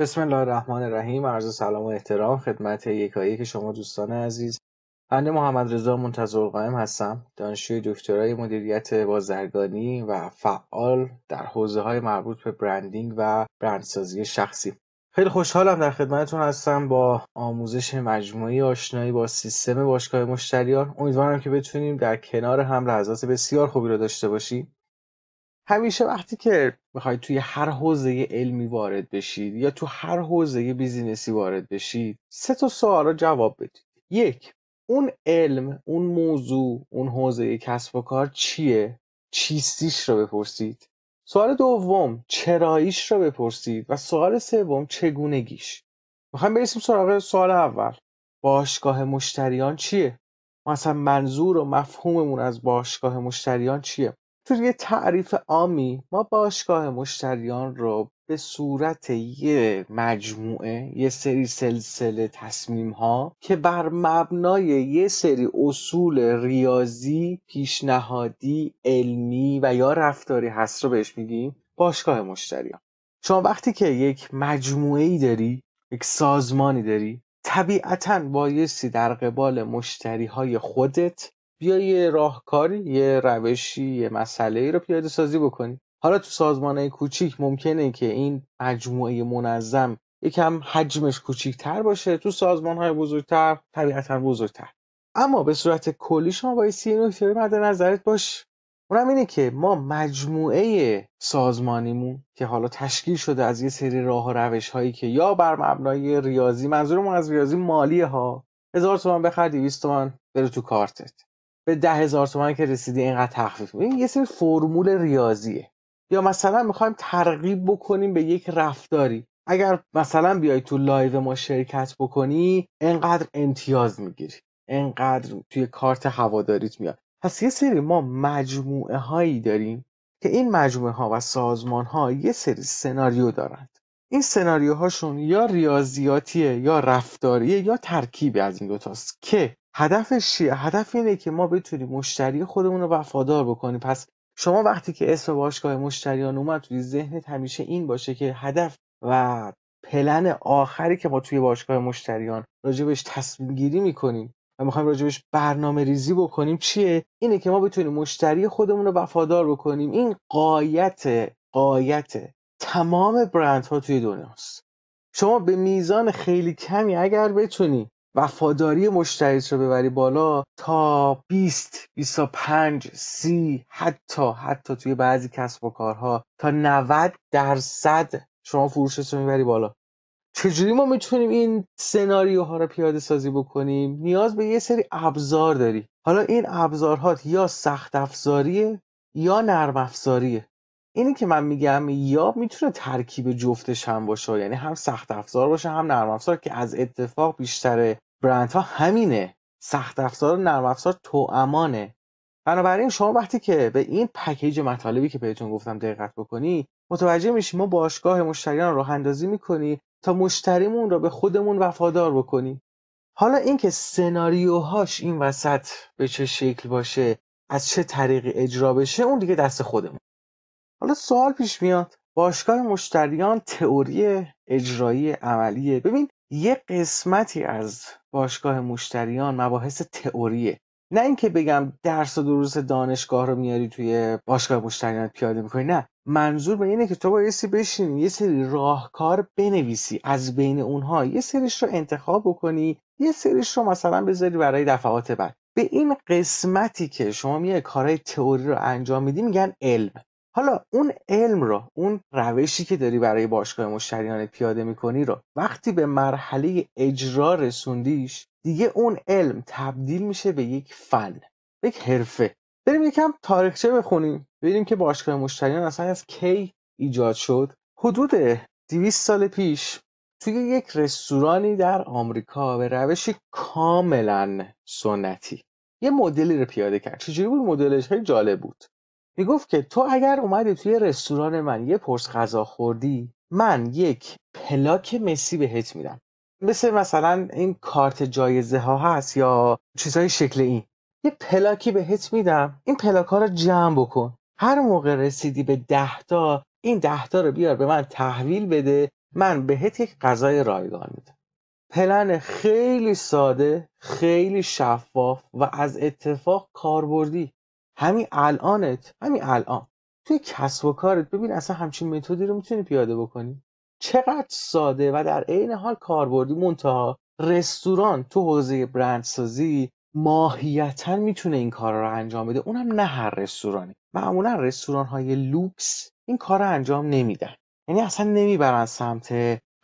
بسم الله الرحمن الرحیم عرض سلام و احترام خدمت یکایی که شما دوستان عزیز بنده محمد رضا منتظر قائم هستم دانشجوی دکترای مدیریت بازرگانی و فعال در حوزه های مربوط به برندینگ و برندسازی شخصی خیلی خوشحالم در خدمتتون هستم با آموزش مجموعی آشنایی با سیستم باشگاه مشتریان امیدوارم که بتونیم در کنار هم لحظات بسیار خوبی رو داشته باشیم همیشه وقتی که میخواید توی هر حوزه علمی وارد بشید یا تو هر حوزه بیزینسی وارد بشید سه تا سوال جواب بدید یک اون علم اون موضوع اون حوزه کسب و کار چیه چیستیش رو بپرسید سوال دوم چراییش رو بپرسید و سوال سوم چگونگیش میخوایم برسیم سراغ سوال اول باشگاه مشتریان چیه مثلا منظور و مفهوممون از باشگاه مشتریان چیه توی یه تعریف عامی ما باشگاه مشتریان رو به صورت یه مجموعه یه سری سلسله تصمیم ها که بر مبنای یه سری اصول ریاضی پیشنهادی علمی و یا رفتاری هست رو بهش میگیم باشگاه مشتریان شما وقتی که یک مجموعه ای داری یک سازمانی داری طبیعتا بایستی در قبال مشتری های خودت بیا یه راهکاری یه روشی یه مسئله ای رو پیاده سازی بکنی حالا تو سازمانه کوچیک ممکنه که این مجموعه منظم یکم حجمش کوچیکتر باشه تو سازمان های بزرگتر طبیعتا بزرگتر اما به صورت کلی شما با سی نکته مد نظرت باش اونم اینه که ما مجموعه سازمانیمون که حالا تشکیل شده از یه سری راه و روش هایی که یا بر مبنای ریاضی منظورمون از ریاضی مالی ها هزار تومن بخر 200 تومن بره تو کارتت به ده هزار تومن که رسیدی اینقدر تخفیف این یه سری فرمول ریاضیه یا مثلا میخوایم ترغیب بکنیم به یک رفتاری اگر مثلا بیای تو لایو ما شرکت بکنی انقدر امتیاز میگیری انقدر توی کارت هواداریت میاد پس یه سری ما مجموعه هایی داریم که این مجموعه ها و سازمان ها یه سری سناریو دارند این سناریوهاشون یا ریاضیاتیه یا رفتاریه یا ترکیبی از این دوتاست که هدفش چیه هدف اینه که ما بتونیم مشتری خودمون رو وفادار بکنیم پس شما وقتی که اسم باشگاه مشتریان اومد توی ذهنت همیشه این باشه که هدف و پلن آخری که ما توی باشگاه مشتریان راجبش تصمیم گیری میکنیم و میخوایم راجبش برنامه ریزی بکنیم چیه اینه که ما بتونیم مشتری خودمون رو وفادار بکنیم این قایت قایت تمام برندها توی دنیاست شما به میزان خیلی کمی اگر بتونی وفاداری مشتریت رو ببری بالا تا 20 25 30 حتی حتی توی بعضی کسب و کارها تا 90 درصد شما فروشت رو میبری بالا چجوری ما میتونیم این سناریوها رو پیاده سازی بکنیم نیاز به یه سری ابزار داری حالا این ابزارها یا سخت افزاریه یا نرم افزاریه اینی که من میگم یا میتونه ترکیب جفتش هم باشه یعنی هم سخت افزار باشه هم نرم افزار که از اتفاق بیشتره برندها همینه سخت افزار و نرم افزار امانه بنابراین شما وقتی که به این پکیج مطالبی که بهتون گفتم دقت بکنی متوجه میشی ما باشگاه مشتریان رو اندازی میکنی تا مشتریمون را به خودمون وفادار بکنی حالا اینکه سناریوهاش این وسط به چه شکل باشه از چه طریقی اجرا بشه اون دیگه دست خودمون حالا سوال پیش میاد باشگاه مشتریان تئوری اجرایی عملیه ببین یه قسمتی از باشگاه مشتریان مباحث تئوریه نه اینکه بگم درس و دروس دانشگاه رو میاری توی باشگاه مشتریان پیاده میکنی نه منظور به اینه که تو بایستی بشینی یه سری راهکار بنویسی از بین اونها یه سریش رو انتخاب بکنی یه سریش رو مثلا بذاری برای دفعات بعد به این قسمتی که شما میای کارهای تئوری رو انجام میدی میگن علم حالا اون علم را اون روشی که داری برای باشگاه مشتریان پیاده میکنی را وقتی به مرحله اجرا رسوندیش دیگه اون علم تبدیل میشه به یک فن به یک حرفه بریم یکم تاریخچه بخونیم ببینیم که باشگاه مشتریان اصلا از کی ایجاد شد حدود 200 سال پیش توی یک رستورانی در آمریکا به روشی کاملا سنتی یه مدلی رو پیاده کرد چجوری بود مدلش خیلی جالب بود میگفت که تو اگر اومدی توی رستوران من یه پرس غذا خوردی من یک پلاک مسی بهت میدم مثل مثلا این کارت جایزه ها هست یا چیزهای شکل این یه پلاکی بهت میدم این پلاک ها رو جمع بکن هر موقع رسیدی به دهتا این دهتا رو بیار به من تحویل بده من بهت یک غذای رایگان میدم پلن خیلی ساده خیلی شفاف و از اتفاق کاربردی همین الانت همین الان توی کسب و کارت ببین اصلا همچین متدی رو میتونی پیاده بکنی چقدر ساده و در عین حال کاربردی منتها رستوران تو حوزه برندسازی ماهیتا میتونه این کار رو انجام بده اونم نه هر رستورانی معمولا رستوران های لوکس این کار رو انجام نمیدن یعنی اصلا نمیبرن سمت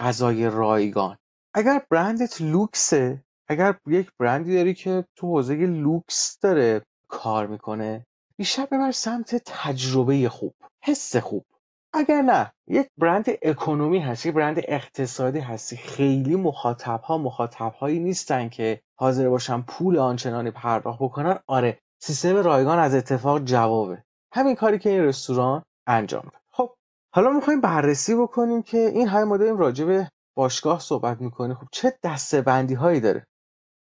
غذای رایگان اگر برندت لوکسه اگر یک برندی داری که تو حوزه لوکس داره کار میکنه بیشتر ببر سمت تجربه خوب حس خوب اگر نه یک برند اکنومی هستی برند اقتصادی هستی خیلی مخاطب ها مخاطب هایی نیستن که حاضر باشن پول آنچنانی پرداخت بکنن آره سیستم رایگان از اتفاق جوابه همین کاری که این رستوران انجام ده خب حالا میخوایم بررسی بکنیم که این های ما داریم به باشگاه صحبت میکنیم خب چه دسته بندی هایی داره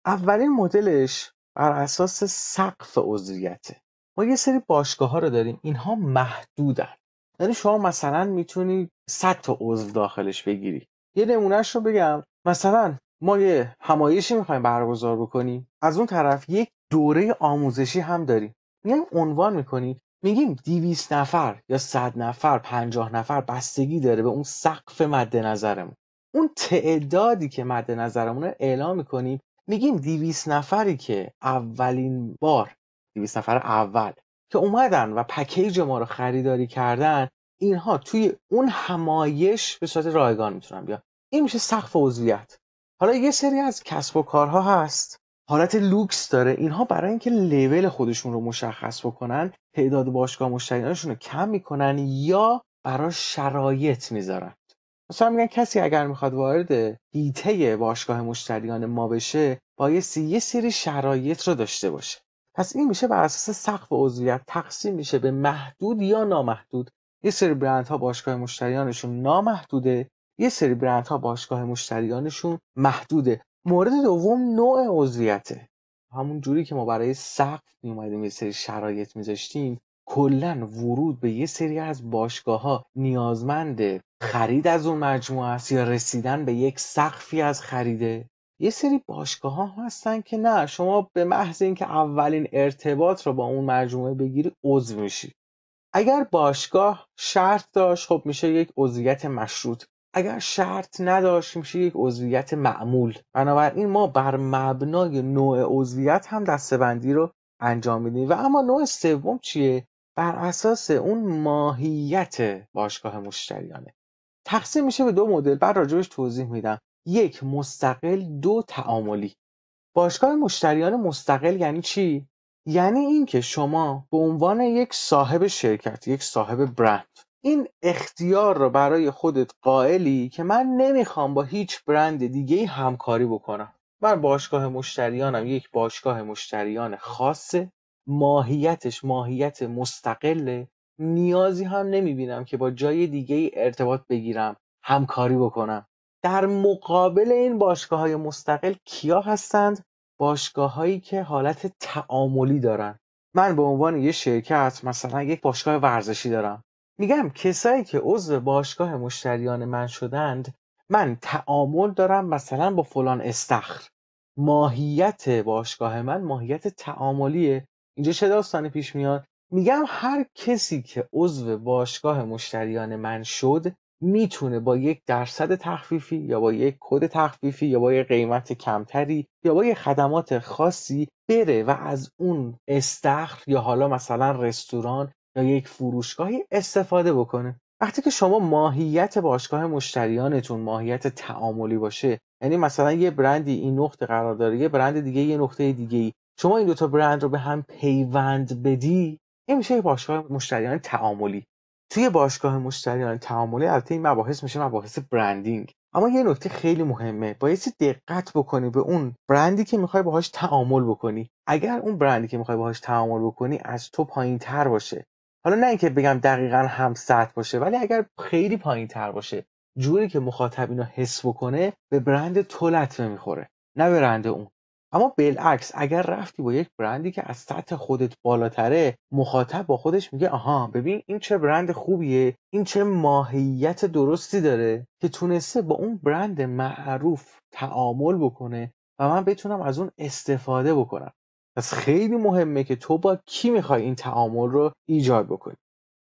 اولین مدلش بر اساس سقف عضویته ما یه سری باشگاه ها رو داریم اینها محدودن یعنی شما مثلا میتونی 100 تا عضو داخلش بگیری یه نمونهش رو بگم مثلا ما یه همایشی میخوایم برگزار بکنیم از اون طرف یک دوره آموزشی هم داریم میگم عنوان میکنی میگیم 200 نفر یا 100 نفر 50 نفر بستگی داره به اون سقف مد نظرمون اون تعدادی که مد نظرمونه اعلام میکنیم میگیم دیویس نفری که اولین بار دیویس نفر اول که اومدن و پکیج ما رو خریداری کردن اینها توی اون همایش به صورت رایگان میتونن بیان این میشه سقف عضویت حالا یه سری از کسب و کارها هست حالت لوکس داره اینها برای اینکه لول خودشون رو مشخص بکنن تعداد باشگاه مشتریانشون رو کم میکنن یا برای شرایط میذارن مثلا میگن کسی اگر میخواد وارد هیته باشگاه مشتریان ما بشه بایستی یه سری شرایط رو داشته باشه پس این میشه بر اساس سقف عضویت تقسیم میشه به محدود یا نامحدود یه سری برندها باشگاه مشتریانشون نامحدوده یه سری برندها باشگاه مشتریانشون محدوده مورد دوم نوع عضویته همون جوری که ما برای سقف میومدیم یه سری شرایط میذاشتیم کلا ورود به یه سری از باشگاه ها خرید از اون مجموعه است یا رسیدن به یک سقفی از خریده یه سری باشگاه ها هستن که نه شما به محض اینکه اولین ارتباط رو با اون مجموعه بگیری عضو میشی اگر باشگاه شرط داشت خب میشه یک عضویت مشروط اگر شرط نداشت میشه یک عضویت معمول بنابراین ما بر مبنای نوع عضویت هم دستبندی رو انجام میدیم و اما نوع سوم چیه بر اساس اون ماهیت باشگاه مشتریانه تقسیم میشه به دو مدل بعد راجبش توضیح میدم یک مستقل دو تعاملی باشگاه مشتریان مستقل یعنی چی یعنی اینکه شما به عنوان یک صاحب شرکت یک صاحب برند این اختیار رو برای خودت قائلی که من نمیخوام با هیچ برند دیگه همکاری بکنم من باشگاه مشتریانم یک باشگاه مشتریان خاصه ماهیتش ماهیت مستقله نیازی هم نمیبینم که با جای دیگه ای ارتباط بگیرم همکاری بکنم در مقابل این باشگاه های مستقل کیا هستند باشگاه هایی که حالت تعاملی دارن من به عنوان یه شرکت مثلا یک باشگاه ورزشی دارم میگم کسایی که عضو باشگاه مشتریان من شدند من تعامل دارم مثلا با فلان استخر ماهیت باشگاه من ماهیت تعاملیه اینجا چه داستانی پیش میاد میگم هر کسی که عضو باشگاه مشتریان من شد میتونه با یک درصد تخفیفی یا با یک کد تخفیفی یا با یک قیمت کمتری یا با یک خدمات خاصی بره و از اون استخر یا حالا مثلا رستوران یا یک فروشگاهی استفاده بکنه وقتی که شما ماهیت باشگاه مشتریانتون ماهیت تعاملی باشه یعنی مثلا یه برندی این نقطه قرار داره یه برند دیگه یه نقطه دیگه ای شما این دوتا برند رو به هم پیوند بدی این میشه باشگاه مشتریان یعنی تعاملی توی باشگاه مشتریان یعنی تعاملی البته این مباحث میشه مباحث برندینگ اما یه نکته خیلی مهمه بایستی دقت بکنی به اون برندی که میخوای باهاش تعامل بکنی اگر اون برندی که میخوای باهاش تعامل بکنی از تو پایین تر باشه حالا نه اینکه بگم دقیقا هم سطح باشه ولی اگر خیلی پایین تر باشه جوری که مخاطب اینو حس بکنه به برند تو لطمه میخوره نه برند اون اما بالعکس اگر رفتی با یک برندی که از سطح خودت بالاتره مخاطب با خودش میگه آها ببین این چه برند خوبیه این چه ماهیت درستی داره که تونسته با اون برند معروف تعامل بکنه و من بتونم از اون استفاده بکنم پس خیلی مهمه که تو با کی میخوای این تعامل رو ایجاد بکنی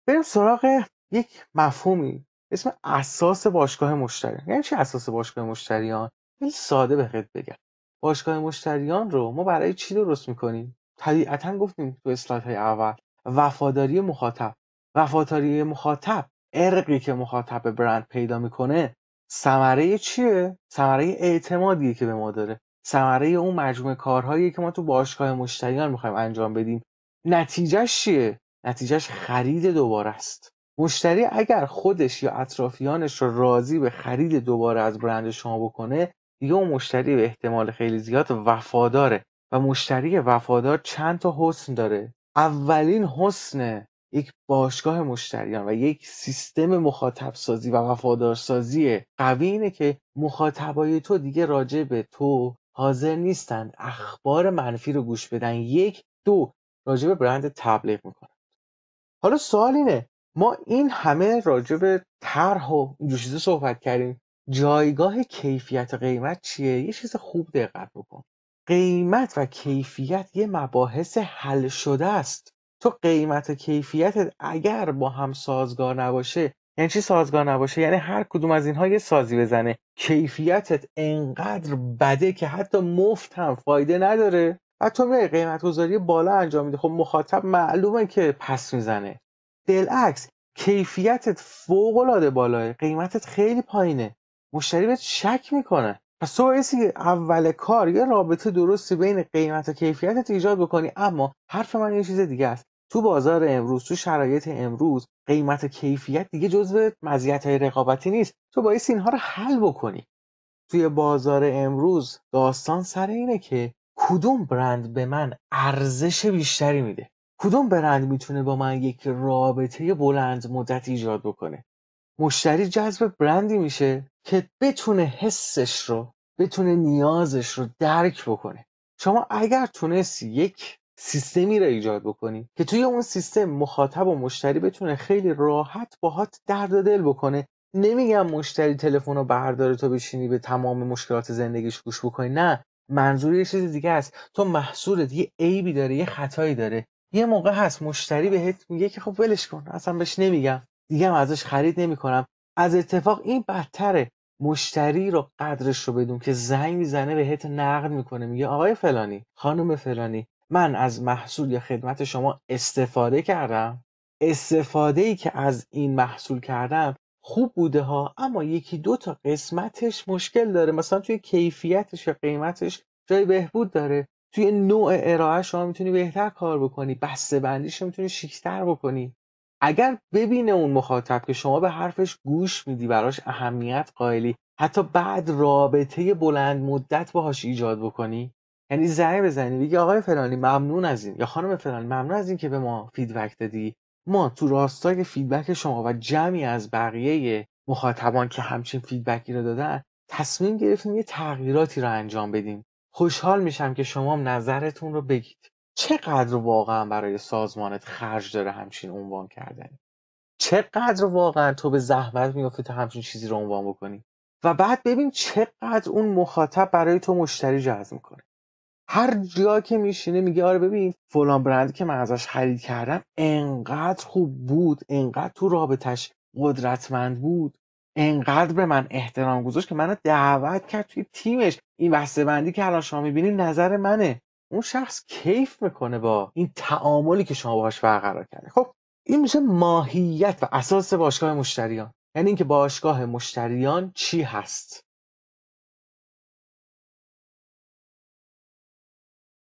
بریم سراغ یک مفهومی اسم اساس باشگاه مشتریان یعنی چی اساس باشگاه مشتریان خیلی ساده بهت بگم باشگاه مشتریان رو ما برای چی درست میکنیم طبیعتا گفتیم تو اسلاید های اول وفاداری مخاطب وفاداری مخاطب ارقی که مخاطب به برند پیدا میکنه ثمره چیه ثمره اعتمادیه که به ما داره ثمره اون مجموعه کارهایی که ما تو باشگاه مشتریان میخوایم انجام بدیم نتیجهش چیه نتیجهش خرید دوباره است مشتری اگر خودش یا اطرافیانش رو راضی به خرید دوباره از برند شما بکنه دیگه اون مشتری به احتمال خیلی زیاد وفاداره و مشتری وفادار چند تا حسن داره اولین حسن یک باشگاه مشتریان و یک سیستم مخاطب سازی و وفادارسازی قوی اینه که مخاطبای تو دیگه راجع به تو حاضر نیستن اخبار منفی رو گوش بدن یک دو راجع به برند تبلیغ میکنن حالا سوال اینه ما این همه راجع به طرح و اینجور چیزا صحبت کردیم جایگاه کیفیت و قیمت چیه یه چیز خوب دقت بکن قیمت و کیفیت یه مباحث حل شده است تو قیمت و کیفیت اگر با هم سازگار نباشه یعنی چی سازگار نباشه یعنی هر کدوم از اینها یه سازی بزنه کیفیتت انقدر بده که حتی مفت هم فایده نداره و تو میای قیمت گذاری بالا انجام میده خب مخاطب معلومه که پس میزنه دلعکس کیفیتت فوق العاده بالاه قیمتت خیلی پایینه مشتری بهت شک میکنه پس تو بایستی اول کار یه رابطه درستی بین قیمت و کیفیتت ایجاد بکنی اما حرف من یه چیز دیگه است تو بازار امروز تو شرایط امروز قیمت و کیفیت دیگه جزو های رقابتی نیست تو باعث اینها رو حل بکنی توی بازار امروز داستان سر اینه که کدوم برند به من ارزش بیشتری میده کدوم برند میتونه با من یک رابطه بلند مدت ایجاد بکنه مشتری جذب برندی میشه که بتونه حسش رو بتونه نیازش رو درک بکنه شما اگر تونستی یک سیستمی رو ایجاد بکنی که توی اون سیستم مخاطب و مشتری بتونه خیلی راحت باهات درد دل بکنه نمیگم مشتری تلفن رو برداره تو بشینی به تمام مشکلات زندگیش گوش بکنی نه منظور یه چیز دیگه است تو محصولت یه عیبی داره یه خطایی داره یه موقع هست مشتری بهت میگه که خب ولش کن اصلا بهش نمیگم دیگه ازش خرید نمیکنم از اتفاق این بدتره مشتری رو قدرش رو بدون که زنگ میزنه بهت نقد میکنه میگه آقای فلانی خانم فلانی من از محصول یا خدمت شما استفاده کردم استفاده ای که از این محصول کردم خوب بوده ها اما یکی دو تا قسمتش مشکل داره مثلا توی کیفیتش یا قیمتش جای بهبود داره توی نوع ارائه شما میتونی بهتر کار بکنی بسته بندیش میتونی شیکتر بکنی اگر ببینه اون مخاطب که شما به حرفش گوش میدی براش اهمیت قائلی حتی بعد رابطه بلند مدت باهاش ایجاد بکنی یعنی زنگ بزنی بگی آقای فلانی ممنون از این یا خانم فلانی ممنون از این که به ما فیدبک دادی ما تو راستای فیدبک شما و جمعی از بقیه مخاطبان که همچین فیدبکی رو دادن تصمیم گرفتیم یه تغییراتی رو انجام بدیم خوشحال میشم که شما نظرتون رو بگید چقدر واقعا برای سازمانت خرج داره همچین عنوان کردن چقدر واقعا تو به زحمت میافته تا همچین چیزی رو عنوان بکنی و بعد ببین چقدر اون مخاطب برای تو مشتری جذب میکنه هر جا که میشینه میگه آره ببین فلان برند که من ازش خرید کردم انقدر خوب بود انقدر تو رابطش قدرتمند بود انقدر به من احترام گذاشت که منو دعوت کرد توی تیمش این بسته بندی که الان شما میبینی نظر منه اون شخص کیف میکنه با این تعاملی که شما باهاش برقرار کرده خب این میشه ماهیت و اساس باشگاه مشتریان یعنی اینکه باشگاه مشتریان چی هست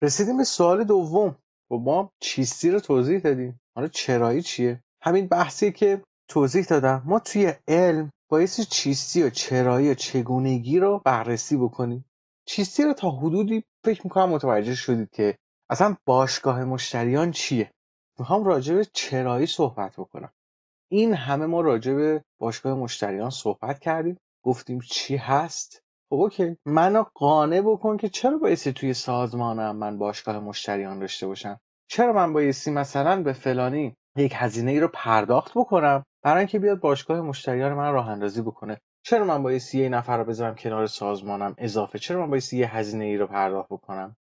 رسیدیم به سوال دوم و خب، ما چیستی رو توضیح دادیم حالا چرایی چیه همین بحثی که توضیح دادم ما توی علم بایستی چیستی و چرایی و چگونگی رو بررسی بکنیم چیزی رو تا حدودی فکر میکنم متوجه شدید که اصلا باشگاه مشتریان چیه میخوام راجع به چرایی صحبت بکنم این همه ما راجع به باشگاه مشتریان صحبت کردیم گفتیم چی هست خب اوکی منو قانع بکن که چرا بایستی توی سازمانم من باشگاه مشتریان داشته باشم چرا من بایستی مثلا به فلانی یک هزینه ای رو پرداخت بکنم برای اینکه بیاد باشگاه مشتریان من راه اندازی بکنه چرا من باید یه نفر رو بذارم کنار سازمانم اضافه چرا من باید یه هزینه ای رو پرداخت بکنم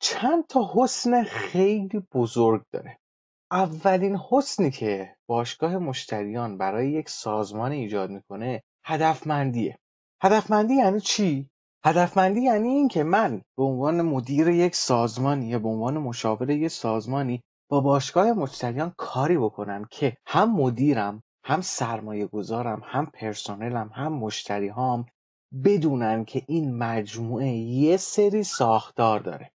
چند تا حسن خیلی بزرگ داره اولین حسنی که باشگاه مشتریان برای یک سازمان ایجاد میکنه هدفمندیه هدفمندی یعنی چی هدفمندی یعنی اینکه من به عنوان مدیر یک سازمانی یا به عنوان مشاور یک سازمانی با باشگاه مشتریان کاری بکنم که هم مدیرم هم سرمایه گذارم هم پرسنلم هم مشتری هام بدونن که این مجموعه یه سری ساختار داره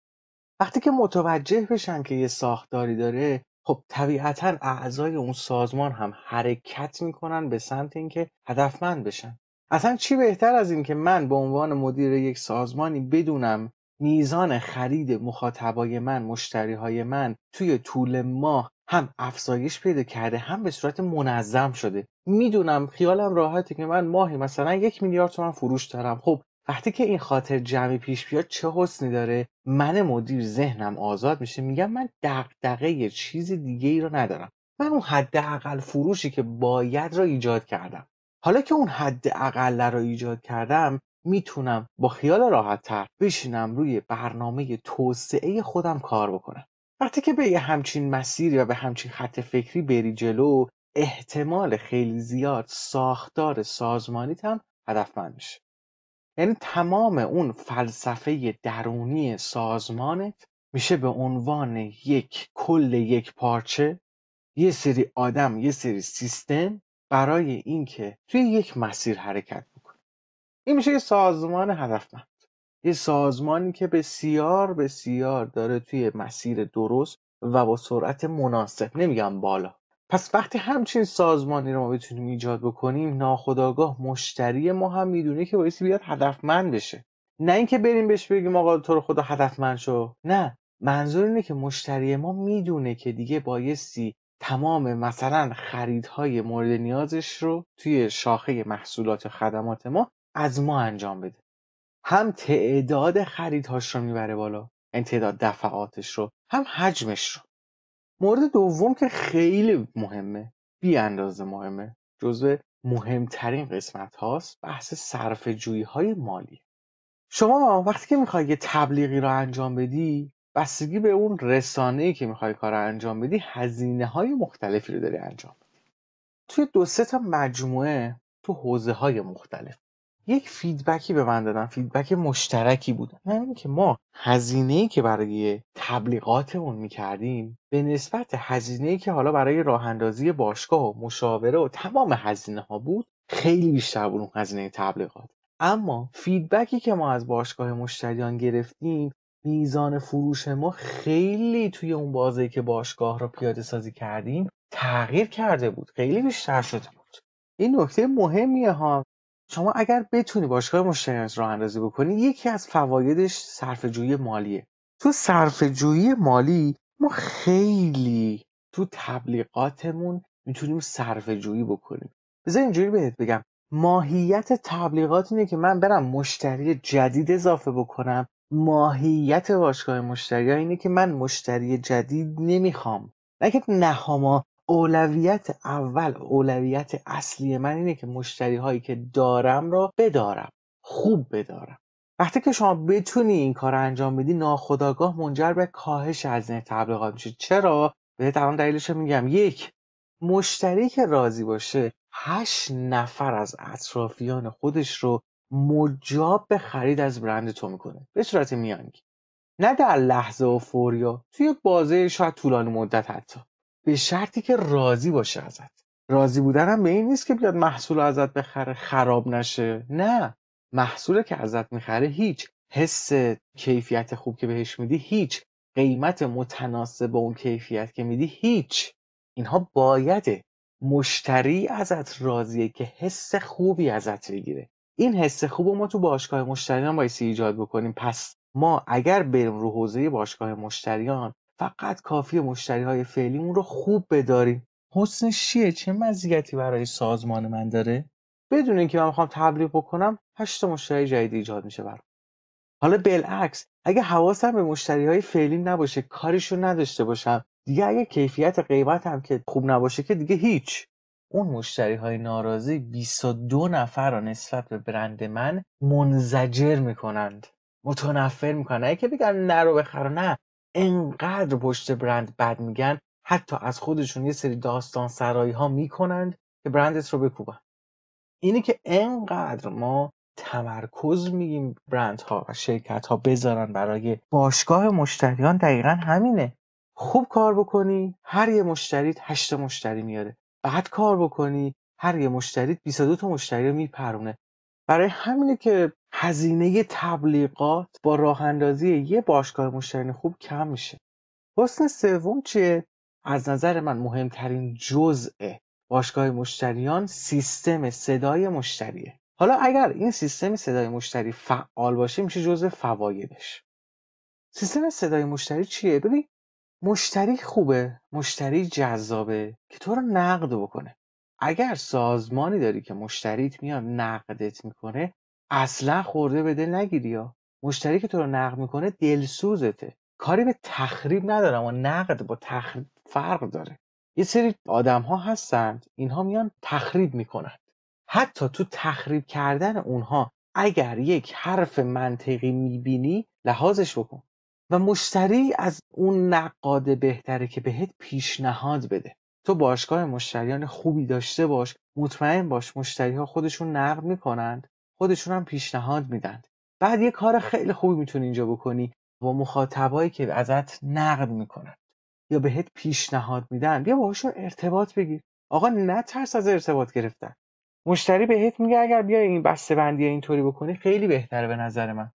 وقتی که متوجه بشن که یه ساختاری داره خب طبیعتا اعضای اون سازمان هم حرکت میکنن به سمت اینکه هدفمند بشن اصلا چی بهتر از این که من به عنوان مدیر یک سازمانی بدونم میزان خرید مخاطبای من مشتریهای من توی طول ماه هم افزایش پیدا کرده هم به صورت منظم شده میدونم خیالم راحته که من ماهی مثلا یک میلیارد تومن فروش دارم خب وقتی که این خاطر جمعی پیش بیاد چه حسنی داره من مدیر ذهنم آزاد میشه میگم من دقدقه یه چیز دیگه ای رو ندارم من اون حداقل فروشی که باید را ایجاد کردم حالا که اون حد اقل را ایجاد کردم میتونم با خیال راحت تر بشینم روی برنامه توسعه خودم کار بکنم وقتی که به یه همچین مسیری و به همچین خط فکری بری جلو احتمال خیلی زیاد ساختار سازمانیت هم هدفمند میشه یعنی تمام اون فلسفه درونی سازمانت میشه به عنوان یک کل یک پارچه یه سری آدم یه سری سیستم برای اینکه توی یک مسیر حرکت بکنه این میشه یه سازمان هدفمند یه سازمانی که بسیار بسیار داره توی مسیر درست و با سرعت مناسب نمیگم بالا پس وقتی همچین سازمانی رو ما بتونیم ایجاد بکنیم ناخداگاه مشتری ما هم میدونه که بایستی بیاد هدفمند بشه نه اینکه بریم بهش بگیم آقا تو رو خدا هدفمند شو نه منظور اینه که مشتری ما میدونه که دیگه بایستی تمام مثلا خریدهای مورد نیازش رو توی شاخه محصولات خدمات ما از ما انجام بده هم تعداد خریدهاش رو میبره بالا یعنی تعداد دفعاتش رو هم حجمش رو مورد دوم که خیلی مهمه بی اندازه مهمه جزو مهمترین قسمت هاست بحث صرف جویی های مالی شما وقتی که میخوای یه تبلیغی رو انجام بدی بستگی به اون رسانه ای که میخوای کار رو انجام بدی هزینه های مختلفی رو داری انجام بدی توی دو سه تا مجموعه تو حوزه های مختلف یک فیدبکی به من دادن فیدبک مشترکی بود یعنی که ما هزینه که برای تبلیغاتمون میکردیم به نسبت هزینه که حالا برای راه اندازی باشگاه و مشاوره و تمام هزینه ها بود خیلی بیشتر بود اون هزینه تبلیغات اما فیدبکی که ما از باشگاه مشتریان گرفتیم میزان فروش ما خیلی توی اون بازه که باشگاه را پیاده سازی کردیم تغییر کرده بود خیلی بیشتر شده بود این نکته مهمیه ها شما اگر بتونی باشگاه مشتریانت راه اندازی بکنی یکی از فوایدش جویی مالیه تو جویی مالی ما خیلی تو تبلیغاتمون میتونیم جویی بکنیم بذار اینجوری بهت بگم ماهیت تبلیغات اینه که من برم مشتری جدید اضافه بکنم ماهیت باشگاه مشتری اینه که من مشتری جدید نمیخوام نه که اولویت اول اولویت اصلی من اینه که مشتری هایی که دارم را بدارم خوب بدارم وقتی که شما بتونی این کار را انجام بدی ناخداگاه منجر به کاهش هزینه تبلیغات میشه چرا به تمام دلیلش میگم یک مشتری که راضی باشه هشت نفر از اطرافیان خودش رو مجاب به خرید از برند تو میکنه به صورت میانگی نه در لحظه و فوریا توی بازه شاید طولانی مدت حتی به شرطی که راضی باشه ازت راضی بودنم به این نیست که بیاد محصول ازت بخره خراب نشه نه محصول که ازت میخره هیچ حس کیفیت خوب که بهش میدی هیچ قیمت متناسب با اون کیفیت که میدی هیچ اینها بایده مشتری ازت راضیه که حس خوبی ازت بگیره این حس خوب ما تو باشگاه مشتریان بایستی ایجاد بکنیم پس ما اگر بریم رو حوزه باشگاه مشتریان فقط کافی مشتری های فعلیمون رو خوب بداریم حسنش چیه چه مزیتی برای سازمان من داره بدون اینکه من میخوام تبلیغ بکنم هشت مشتری جدید ایجاد میشه برام حالا بالعکس اگه حواسم به مشتری های فعلیم نباشه کاریشو نداشته باشم دیگه اگه کیفیت قیمت هم که خوب نباشه که دیگه هیچ اون مشتری های ناراضی 22 نفر را نسبت به برند من منزجر میکنند متنفر میکنن اگه بگن نرو بخر نه انقدر پشت برند بد میگن حتی از خودشون یه سری داستان سرایی ها میکنند که برندت رو بکوبن اینه که انقدر ما تمرکز میگیم ها و شرکت ها بذارن برای باشگاه مشتریان دقیقا همینه خوب کار بکنی هر یه مشتری هشت مشتری میاره بعد کار بکنی هر یه مشتریت 22 تا مشتری رو میپرونه برای همینه که هزینه تبلیغات با راه اندازی یه باشگاه مشتری خوب کم میشه حسن سوم چیه از نظر من مهمترین جزء باشگاه مشتریان سیستم صدای مشتریه حالا اگر این سیستم صدای مشتری فعال باشه میشه جزء فوایدش سیستم صدای مشتری چیه ببین مشتری خوبه مشتری جذابه که تو رو نقد بکنه اگر سازمانی داری که مشتریت میاد نقدت میکنه اصلا خورده به دل نگیری ها مشتری که تو رو نقد میکنه دلسوزته کاری به تخریب ندارم و نقد با تخریب فرق داره یه سری آدم ها هستند اینها میان تخریب میکنند حتی تو تخریب کردن اونها اگر یک حرف منطقی میبینی لحاظش بکن و مشتری از اون نقاد بهتره که بهت پیشنهاد بده تو باشگاه مشتریان خوبی داشته باش مطمئن باش مشتری ها خودشون نقد میکنند خودشون هم پیشنهاد میدن بعد یه کار خیلی خوبی میتونی اینجا بکنی با مخاطبایی که ازت نقد میکنن یا بهت پیشنهاد میدن بیا باهاشون ارتباط بگیر آقا نه ترس از ارتباط گرفتن مشتری بهت میگه اگر بیای این بسته بندی اینطوری بکنی خیلی بهتره به نظر من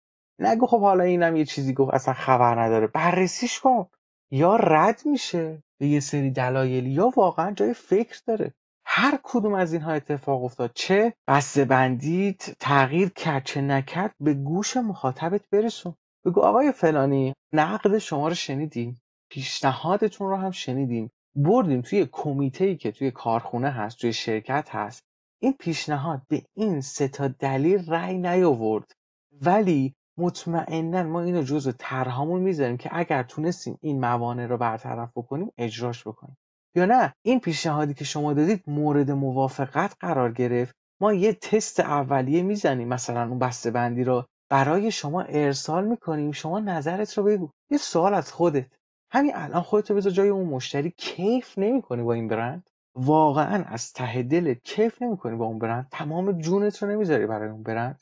نگو خب حالا اینم یه چیزی گفت اصلا خبر نداره بررسیش کن یا رد میشه به یه سری دلایل یا واقعا جای فکر داره هر کدوم از اینها اتفاق افتاد چه بسته بندیت تغییر کرد چه نکرد به گوش مخاطبت برسون بگو آقای فلانی نقد شما رو شنیدیم پیشنهادتون رو هم شنیدیم بردیم توی کمیته که توی کارخونه هست توی شرکت هست این پیشنهاد به این سه تا دلیل رأی نیاورد ولی مطمئنا ما اینو جزو طرحمون میذاریم که اگر تونستیم این موانع رو برطرف بکنیم اجراش بکنیم یا نه این پیشنهادی که شما دادید مورد موافقت قرار گرفت ما یه تست اولیه میزنیم مثلا اون بسته بندی را برای شما ارسال میکنیم شما نظرت رو بگو یه سوال از خودت همین الان خودت رو بذار جای اون مشتری کیف نمیکنی با این برند واقعا از ته دلت کیف نمیکنی با اون برند تمام جونت رو نمیذاری برای اون برند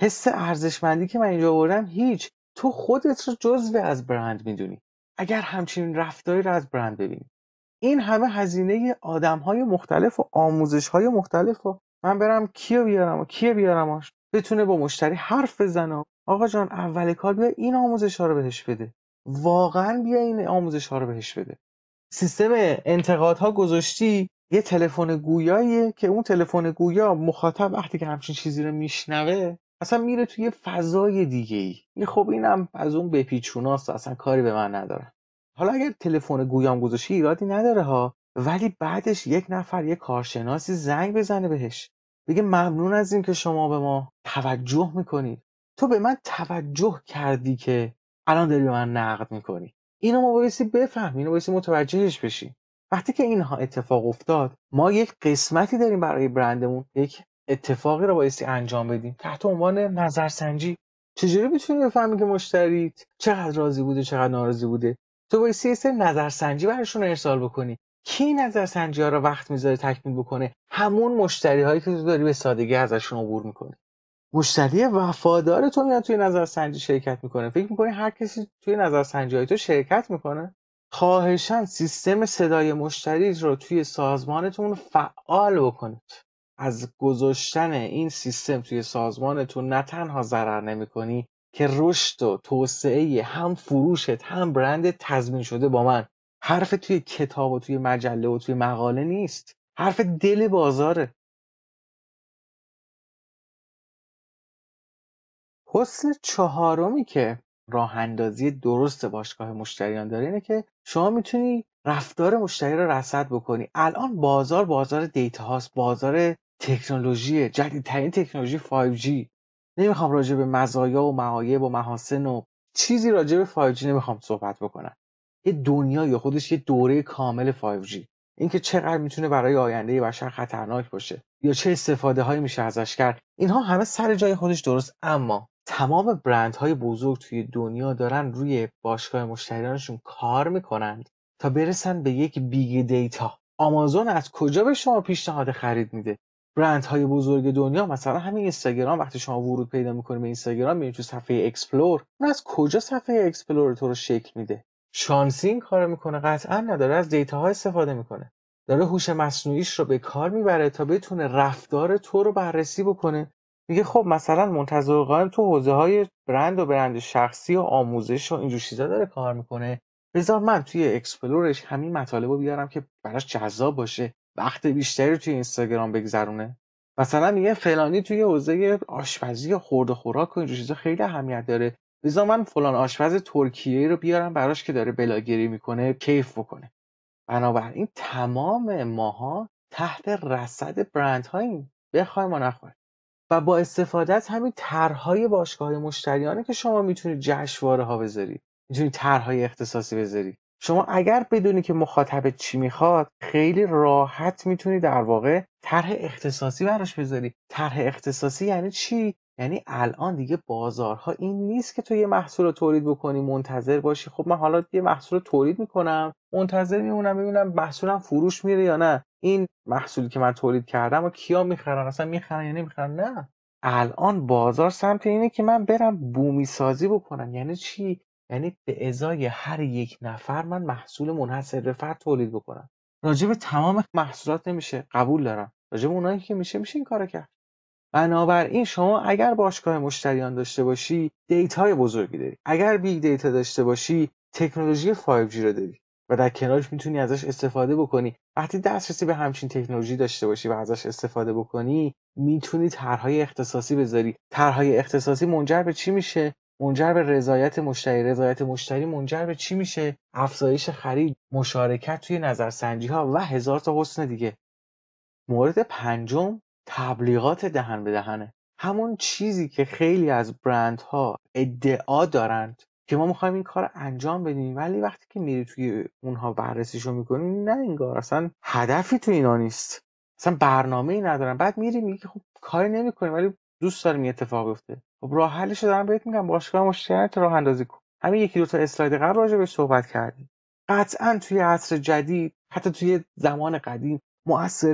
حس ارزشمندی که من اینجا آوردم هیچ تو خودت رو جزوی از برند میدونی اگر همچین رفتاری رو از برند ببینی این همه هزینه های مختلف و های مختلف و من برم کیو بیارم و بیارم بیارمش بتونه با مشتری حرف بزنه آقا جان اول کار بیا این آموزش ها رو بهش بده واقعا بیا این آموزش ها رو بهش بده سیستم انتقادها گذاشتی یه تلفن گویاییه که اون تلفن گویا مخاطب وقتی که همچین چیزی رو میشنوه اصلا میره توی فضای دیگه ای خب اینم از اون بپیچوناست اصلا کاری به من نداره حالا اگر تلفن گویام گذاشتی ایرادی نداره ها ولی بعدش یک نفر یک کارشناسی زنگ بزنه بهش بگه ممنون از این که شما به ما توجه میکنید تو به من توجه کردی که الان داری به من نقد میکنی اینو ما بایستی بفهمی، اینو بایستی متوجهش بشی. وقتی که اینها اتفاق افتاد ما یک قسمتی داریم برای برندمون یک اتفاقی رو بایستی انجام بدیم تحت عنوان نظرسنجی چجوری میتونی بفهمی که مشتریت چقدر راضی بوده چقدر ناراضی بوده تو باید یه نظرسنجی براشون ارسال بکنی کی نظرسنجی ها رو وقت میذاره تکمیل بکنه همون مشتری هایی که تو داری به سادگی ازشون عبور میکنی مشتری وفادار تو میاد توی نظرسنجی شرکت میکنه فکر میکنی هر کسی توی نظرسنجی های تو شرکت میکنه خواهشان سیستم صدای مشتری رو توی سازمانتون فعال بکنید از گذاشتن این سیستم توی سازمانتون نه تنها ضرر نمیکنی که رشد و توسعه هم فروشت هم برند تضمین شده با من حرف توی کتاب و توی مجله و توی مقاله نیست حرف دل بازاره حسن چهارمی که راه اندازی درست باشگاه مشتریان داره اینه که شما میتونی رفتار مشتری رو رصد بکنی الان بازار بازار دیتا هاست بازار تکنولوژی جدیدترین تکنولوژی 5G نمیخوام راجع به مزایا و معایب و محاسن و چیزی راجع به 5G نمیخوام صحبت بکنم یه دنیا یا خودش یه دوره کامل 5G اینکه چقدر میتونه برای آینده بشر خطرناک باشه یا چه استفاده هایی میشه ازش کرد اینها همه سر جای خودش درست اما تمام برندهای بزرگ توی دنیا دارن روی باشگاه مشتریانشون کار میکنند تا برسن به یک بیگ دیتا آمازون از کجا به شما پیشنهاد خرید میده برندهای بزرگ دنیا مثلا همین اینستاگرام وقتی شما ورود پیدا میکنید به اینستاگرام میرید تو صفحه اکسپلور اون از کجا صفحه اکسپلور تو رو شکل میده شانسی این کار میکنه قطعا نداره از دیتا ها استفاده میکنه داره هوش مصنوعیش رو به کار میبره تا بتونه رفتار تو رو بررسی بکنه میگه خب مثلا منتظر قائم تو حوزه های برند و برند شخصی و آموزش و اینجور چیزا داره کار میکنه بذار من توی اکسپلورش همین مطالب رو بیارم که براش جذاب باشه وقت بیشتری توی اینستاگرام بگذرونه مثلا میگه فلانی توی حوزه آشپزی خورده خوراک و این چیزا خیلی اهمیت داره بزا من فلان آشپز ترکیه رو بیارم براش که داره بلاگری میکنه کیف بکنه بنابراین تمام ماها تحت رصد برند بخوایم ما نخواهیم و با استفاده از همین طرحهای باشگاه مشتریانه که شما میتونید جشنواره ها بذارید میتونید طرحهای اختصاصی بذارید شما اگر بدونی که مخاطبت چی میخواد خیلی راحت میتونی در واقع طرح اختصاصی براش بذاری طرح اختصاصی یعنی چی یعنی الان دیگه بازارها این نیست که تو یه محصول رو تولید بکنی منتظر باشی خب من حالا یه محصول رو تولید میکنم منتظر میمونم ببینم محصولم فروش میره یا نه این محصولی که من تولید کردم و کیا میخرن اصلا میخرن یا نمیخرن نه الان بازار سمت اینه که من برم بومی سازی بکنم یعنی چی یعنی به ازای هر یک نفر من محصول منحصر به فرد تولید بکنم راجع به تمام محصولات نمیشه قبول دارم راجع به اونایی که میشه میشه این کارو کرد بنابراین شما اگر باشگاه مشتریان داشته باشی دیتای بزرگی داری اگر بیگ دیتا داشته باشی تکنولوژی 5G رو داری و در کنارش میتونی ازش استفاده بکنی وقتی دسترسی به همچین تکنولوژی داشته باشی و ازش استفاده بکنی میتونی طرحهای اختصاصی بذاری طرحهای اختصاصی منجر به چی میشه منجر به رضایت مشتری رضایت مشتری منجر به چی میشه افزایش خرید مشارکت توی نظرسنجی ها و هزار تا حسن دیگه مورد پنجم تبلیغات دهن به دهنه همون چیزی که خیلی از برندها ادعا دارند که ما میخوایم این کار انجام بدیم ولی وقتی که میری توی اونها بررسیشو میکنی نه انگار اصلا هدفی تو اینا نیست اصلا برنامه ای ندارن بعد میری میگی خب کاری نمیکنیم ولی دوست داریم این اتفاق بیفته خب راه حلش رو بهت میگم باشگاه مشتریت راه اندازی کن همین یکی دو تا اسلاید قبل راجع بهش صحبت کردیم قطعا توی عصر جدید حتی توی زمان قدیم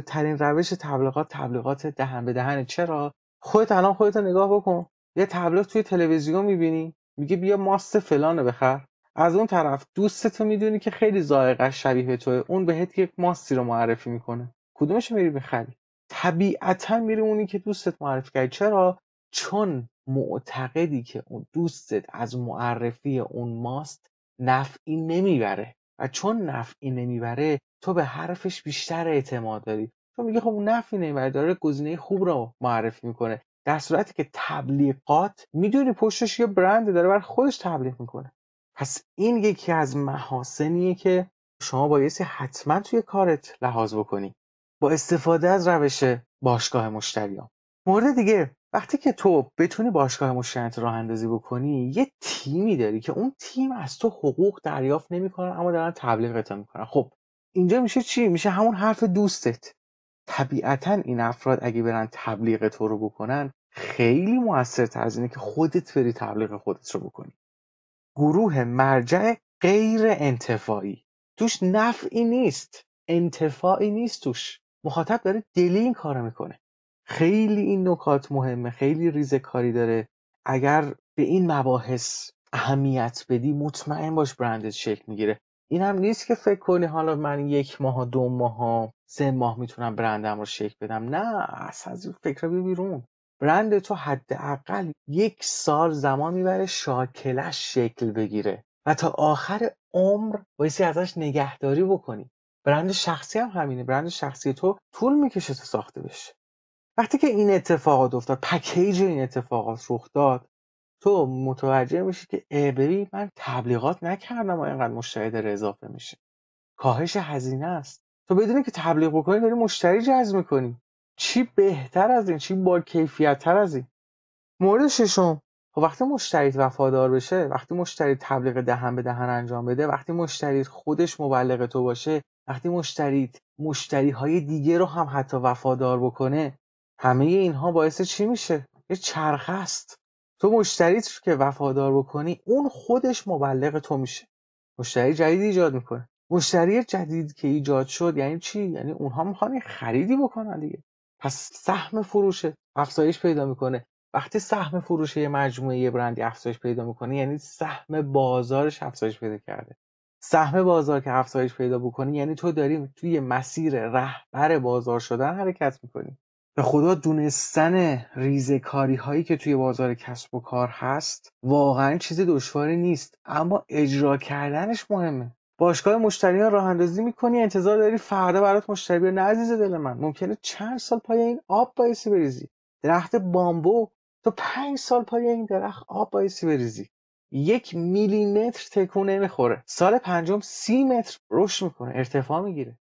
ترین روش تبلیغات تبلیغات دهن به دهن چرا خودت الان خودت نگاه بکن یه تبلیغ توی تلویزیون میبینی میگه بیا ماست فلانه بخر از اون طرف دوستتو میدونی که خیلی ذائقه شبیه توی اون بهت یک ماستی رو معرفی میکنه کدومش میری بخری طبیعتا میری اونی که دوستت معرفی کردی چرا چون معتقدی که اون دوستت از معرفی اون ماست نفعی نمیبره و چون نفعی نمیبره تو به حرفش بیشتر اعتماد داری چون میگه خب اون نفعی نمیبره داره گزینه خوب رو معرفی میکنه در صورتی که تبلیغات میدونی پشتش یه برند داره بر خودش تبلیغ میکنه پس این یکی از محاسنیه که شما بایستی حتما توی کارت لحاظ بکنی با استفاده از روش باشگاه مشتریان مورد دیگه وقتی که تو بتونی باشگاه مشترک راه اندازی بکنی یه تیمی داری که اون تیم از تو حقوق دریافت نمیکنن اما دارن تبلیغت میکنن خب اینجا میشه چی میشه همون حرف دوستت طبیعتا این افراد اگه برن تبلیغ تو رو بکنن خیلی موثرتر از اینه که خودت بری تبلیغ خودت رو بکنی گروه مرجع غیر انتفاعی توش نفعی نیست انتفاعی نیست توش مخاطب داره دلی این کارو میکنه خیلی این نکات مهمه خیلی ریزه کاری داره اگر به این مباحث اهمیت بدی مطمئن باش برندت شکل میگیره این هم نیست که فکر کنی حالا من یک ماه دو ماه سه ماه میتونم برندم رو شکل بدم نه اصلا از این فکر بی بیرون برند تو حداقل یک سال زمان میبره شاکلش شکل بگیره و تا آخر عمر بایستی ازش نگهداری بکنی برند شخصی هم همینه برند شخصی تو طول میکشه تا ساخته بشه وقتی که این اتفاقات افتاد پکیج این اتفاقات رخ داد تو متوجه میشی که اه ببین من تبلیغات نکردم و اینقدر مشتری داره اضافه میشه کاهش هزینه است تو بدونی که تبلیغ بکنی داری مشتری جذب میکنی چی بهتر از این چی با کیفیت تر از این مورد ششم خب وقتی مشتری وفادار بشه وقتی مشتری تبلیغ دهن به دهن انجام بده وقتی مشتری خودش مبلغ تو باشه وقتی مشتری های دیگه رو هم حتی وفادار بکنه همه اینها باعث چی میشه یه چرخه است تو مشتریت که وفادار بکنی اون خودش مبلغ تو میشه مشتری جدید ایجاد میکنه مشتری جدید که ایجاد شد یعنی چی یعنی اونها میخوان خریدی بکنن دیگه پس سهم فروشه افزایش پیدا میکنه وقتی سهم فروش یه مجموعه یه برندی افزایش پیدا میکنه یعنی سهم بازارش افزایش پیدا کرده سهم بازار که افزایش پیدا بکنه یعنی تو داری توی مسیر رهبر بازار شدن حرکت میکنی به خدا دونستن ریزکاری هایی که توی بازار کسب و کار هست واقعا چیز دشواری نیست اما اجرا کردنش مهمه باشگاه مشتریان ها راه اندازی میکنی انتظار داری فردا برات مشتری بیار نه عزیز دل من ممکنه چند سال پای این آب بایسی بریزی درخت بامبو تا پنج سال پای این درخت آب بایسی بریزی یک میلیمتر تکون نمیخوره سال پنجم سی متر رشد میکنه ارتفاع میگیره